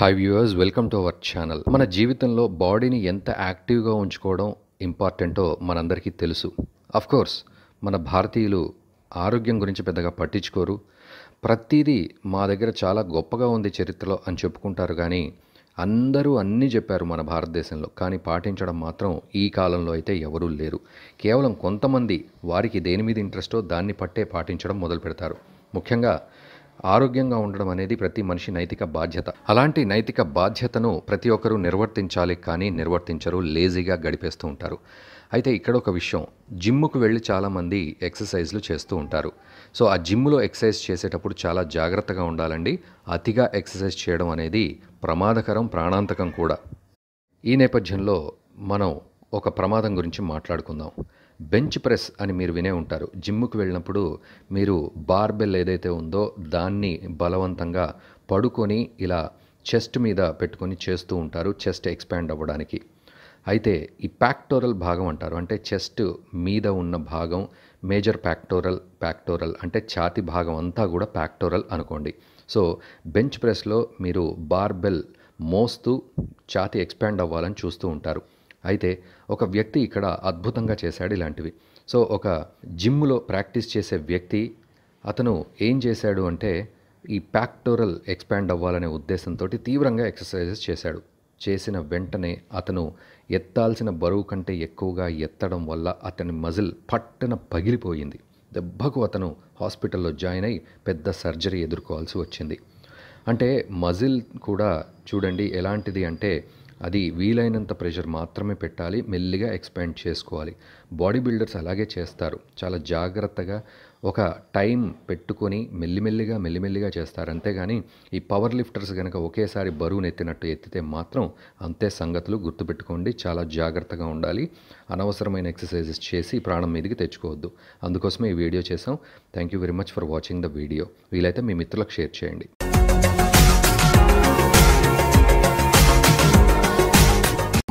hi viewers welcome to our channel మన జీవితంలో బాడీని ఎంత యాక్టివ్గా ఉంచుకోవడం ఇంపార్టెంటో మనందరికీ తెలుసు కోర్స్ మన భారతీయులు ఆరోగ్యం గురించి పెద్దగా పట్టించుకోరు ప్రతిదీ మా దగ్గర చాలా గొప్పగా ఉంది చరిత్రలో అని చెప్పుకుంటారు కానీ అందరూ అన్నీ చెప్పారు మన భారతదేశంలో కానీ పాటించడం మాత్రం ఈ కాలంలో అయితే ఎవరూ లేరు కేవలం కొంతమంది వారికి దేని మీద ఇంట్రెస్టో దాన్ని పట్టే పాటించడం మొదలు పెడతారు ముఖ్యంగా ఆరోగ్యంగా ఉండడం అనేది ప్రతి మనిషి నైతిక బాధ్యత అలాంటి నైతిక బాధ్యతను ప్రతి ఒక్కరూ నిర్వర్తించాలి కానీ నిర్వర్తించరు లేజీగా గడిపేస్తూ ఉంటారు అయితే ఇక్కడ ఒక విషయం జిమ్ముకు వెళ్ళి చాలామంది ఎక్సర్సైజ్లు చేస్తూ ఉంటారు సో ఆ జిమ్లో ఎక్సర్సైజ్ చేసేటప్పుడు చాలా జాగ్రత్తగా ఉండాలండి అతిగా ఎక్సర్సైజ్ చేయడం అనేది ప్రమాదకరం ప్రాణాంతకం కూడా ఈ నేపథ్యంలో మనం ఒక ప్రమాదం గురించి మాట్లాడుకుందాం బెంచ్ ప్రెస్ అని మీరు వినే ఉంటారు జిమ్కి వెళ్ళినప్పుడు మీరు బార్బెల్ ఏదైతే ఉందో దాన్ని బలవంతంగా పడుకొని ఇలా చెస్ట్ మీద పెట్టుకొని చేస్తూ ఉంటారు చెస్ట్ ఎక్స్పాండ్ అవ్వడానికి అయితే ఈ ప్యాక్టోరల్ భాగం అంటారు అంటే చెస్ట్ మీద ఉన్న భాగం మేజర్ ప్యాక్టోరల్ ప్యాక్టోరల్ అంటే ఛాతి భాగం అంతా కూడా ప్యాక్టోరల్ అనుకోండి సో బెంచ్ ప్రెస్లో మీరు బార్బెల్ మోస్తూ ఛాతి ఎక్స్పాండ్ అవ్వాలని చూస్తూ ఉంటారు అయితే ఒక వ్యక్తి ఇక్కడ అద్భుతంగా చేశాడు ఇలాంటివి సో ఒక జిమ్లో ప్రాక్టీస్ చేసే వ్యక్తి అతను ఏం చేశాడు అంటే ఈ ప్యాక్టోరల్ ఎక్స్పాండ్ అవ్వాలనే ఉద్దేశంతో తీవ్రంగా ఎక్సర్సైజెస్ చేశాడు చేసిన వెంటనే అతను ఎత్తాల్సిన బరువు కంటే ఎక్కువగా ఎత్తడం వల్ల అతని మజిల్ పట్టన పగిలిపోయింది దెబ్బకు అతను హాస్పిటల్లో జాయిన్ అయి పెద్ద సర్జరీ ఎదుర్కోవాల్సి వచ్చింది అంటే మజిల్ కూడా చూడండి ఎలాంటిది అంటే అది వీలైనంత ప్రెషర్ మాత్రమే పెట్టాలి మెల్లిగా ఎక్స్పాండ్ చేసుకోవాలి బాడీ బిల్డర్స్ అలాగే చేస్తారు చాలా జాగ్రత్తగా ఒక టైం పెట్టుకొని మెల్లిమెల్లిగా మెల్లిమెల్లిగా చేస్తారు అంతేగాని ఈ పవర్ లిఫ్టర్స్ కనుక ఒకేసారి బరువును ఎత్తినట్టు ఎత్తితే మాత్రం అంతే సంగతులు గుర్తుపెట్టుకోండి చాలా జాగ్రత్తగా ఉండాలి అనవసరమైన ఎక్సర్సైజెస్ చేసి ప్రాణం మీదకి తెచ్చుకోవద్దు అందుకోసమే ఈ వీడియో చేసాం thank you very much for watching the video వీలైతే మీ మిత్రులకు షేర్ చేయండి